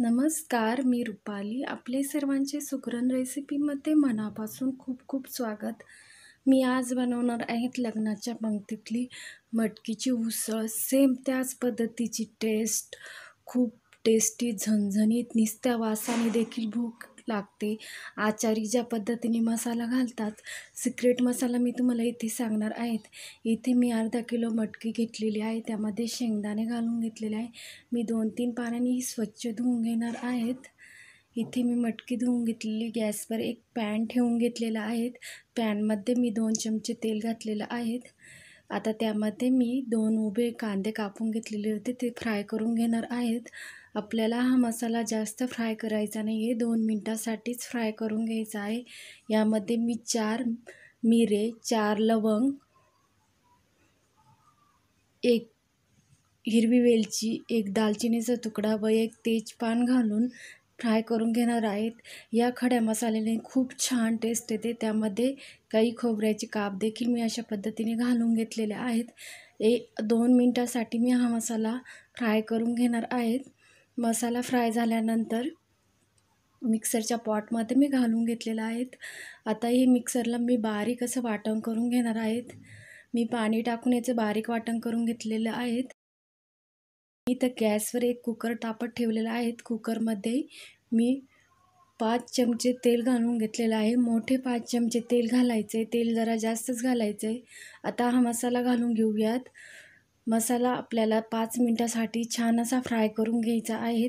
नमस्कार मी रुपाली आपले सर्वांचे सुकरण रेसिपीमध्ये मनापासून खूप खूप स्वागत मी आज बनवणार आहेत लग्नाच्या पंक्तीतली मटकीची उसळ सेम त्याच पद्धतीची टेस्ट खूप टेस्टी झणझणीत निस्त्या वासाने देखील भूक लागते आचारी ज्या पद्धतीने मसाला घालतात सिक्रेट मसाला मी तुम्हाला इथे सांगणार आहेत इथे मी अर्धा किलो मटकी घेतलेली आहे त्यामध्ये शेंगदाणे घालून घेतलेले आहे मी दोन तीन पाण्याने ही स्वच्छ धुवून घेणार आहेत इथे मी मटकी धुवून घेतलेली गॅसवर एक पॅन ठेवून घेतलेला आहे पॅनमध्ये मी दोन चमचे तेल घातलेलं आहेत आता त्यामध्ये मी दोन उभे कांदे कापून घेतलेले होते ते फ्राय करून घेणार आहेत आपल्याला हा मसाला जास्त फ्राय करायचा नाही आहे दोन मिनटासाठीच फ्राय करून घ्यायचा आहे यामध्ये मी चार मिरे चार लवंग एक हिरवी वेलची एक दालचिनीचा तुकडा व एक तेजपान घालून फ्राय करून घेणार आहेत या खड्या मसाल्याने खूप छान टेस्ट येते त्यामध्ये काही खोबऱ्याची काप देखील मी अशा पद्धतीने घालून घेतलेल्या आहेत ए दोन मिनटासाठी मी हा मसाला फ्राय करून घेणार आहेत मसाला फ्राय झाल्यानंतर मिक्सरच्या पॉटमध्ये मी घालून घेतलेला आहेत आता हे मिक्सरला मी बारीक असं वाटण करून घेणार आहेत मी पाणी टाकून याचे बारीक वाटण करून घेतलेलं आहेत तर गॅसवर एक कुकर तापत ठेवलेलं आहे कुकरमध्ये मी पाच चमचे तेल घालून घेतलेलं आहे मोठे पाच चमचे तेल घालायचे तेल जरा जास्तच घालायचे आता हा मसाला घालून घेऊयात मसाला आपल्याला पाच मिनटासाठी छान असा फ्राय करून घ्यायचा आहे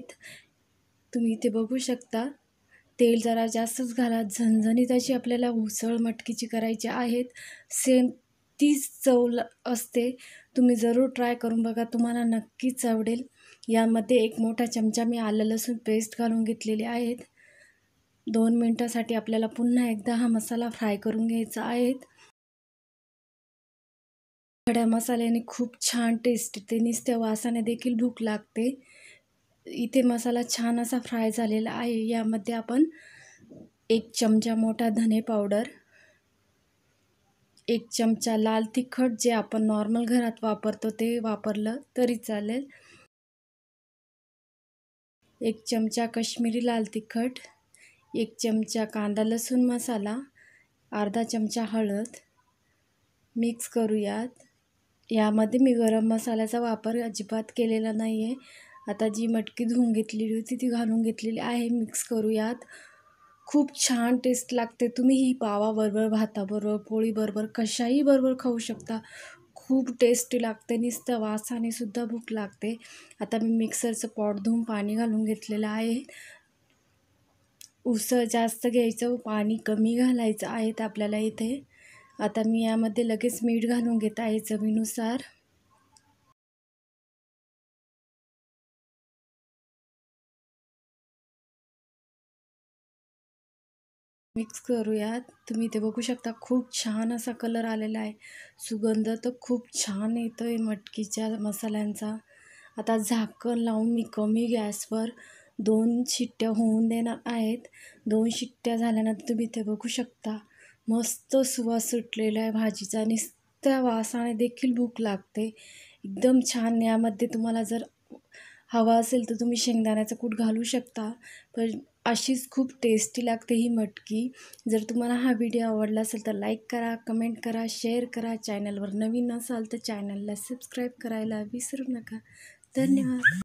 तुम्ही इथे बघू शकता तेल जरा जास्तच घाला झणझणीत अशी आपल्याला उसळ मटकीची करायची आहेत सेम तीच चव असते तुम्ही जरूर ट्राय करून बघा तुम्हाला नक्कीच आवडेल यामध्ये एक मोठा चमचा मी आलं लसूण पेस्ट घालून घेतलेले आहेत दोन मिनटासाठी आपल्याला पुन्हा एकदा हा मसाला फ्राय करून घ्यायचा आहेत खड्या मसाल्याने खूप छान टेस्ट येते नुसत्या वासाने देखील भूक लागते इथे मसाला छान असा फ्राय झालेला आहे यामध्ये आपण एक चमचा मोठा धने पावडर एक चमचा लाल तिखट जे आपण नॉर्मल घरात वापरतो ते वापरलं तरी चालेल एक चमचा कश्मीरी लाल तिखट एक चमचा कांदा लसूण मसाला अर्धा चमचा हळद मिक्स करूयात यामध्ये मी गरम मसाल्याचा वापर अजिबात केलेला नाही आहे आता जी मटकी धुवून घेतलेली होती ती घालून घेतलेली आहे मिक्स करूयात खूप छान टेस्ट लागते तुम्ही ही पावाबरोबर भाताबरोबर पोळीबरोबर कशाही बरोबर खाऊ शकता खूप टेस्टी लागते नुसतं वासाने सुद्धा भूक लागते आता मी मिक्सरचं पॉट धुवून पाणी घालून घेतलेलं आहे उसळ जास्त घ्यायचं पाणी कमी घालायचं आहे आपल्याला इथे आता मी यामध्ये लगेच मीठ घालून घेत आहे चवीनुसार मिक्स करूयात तुम्ही ते बघू शकता खूप छान असा कलर आलेला आहे सुगंध तर खूप छान येतो आहे मटकीच्या मसाल्यांचा आता झाकण लावून मी कमी गॅसवर दोन शिट्ट्या होऊन देणार आहेत दोन शिट्ट्या झाल्यानंतर तुम्ही इथे बघू शकता मस्त सुवास सुटलेला आहे भाजीचा त्या वासाने देखील भूक लागते एकदम छान यामध्ये तुम्हाला जर हवा असेल तर तुम्ही शेंगदाण्याचा कूट घालू शकता पण अशीच खूप टेस्टी लागते ही मटकी जर तुम्हाला हा व्हिडिओ आवडला असेल तर लाईक करा कमेंट करा शेअर करा चॅनलवर नवीन असाल तर चॅनलला सबस्क्राईब करायला विसरू नका धन्यवाद